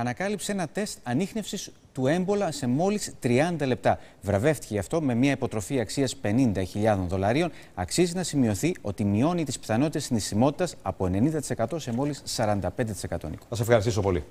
ανακάλυψε ένα τεστ ανείχνευσης του έμπολα σε μόλις 30 λεπτά. Βραβεύτηκε αυτό με μια υποτροφή αξίας 50.000 δολαρίων. Αξίζει να σημειωθεί ότι μειώνει τις πιθανότητες θνησιμότητα από 90% σε μόλις 45%. Σα ευχαριστήσω πολύ.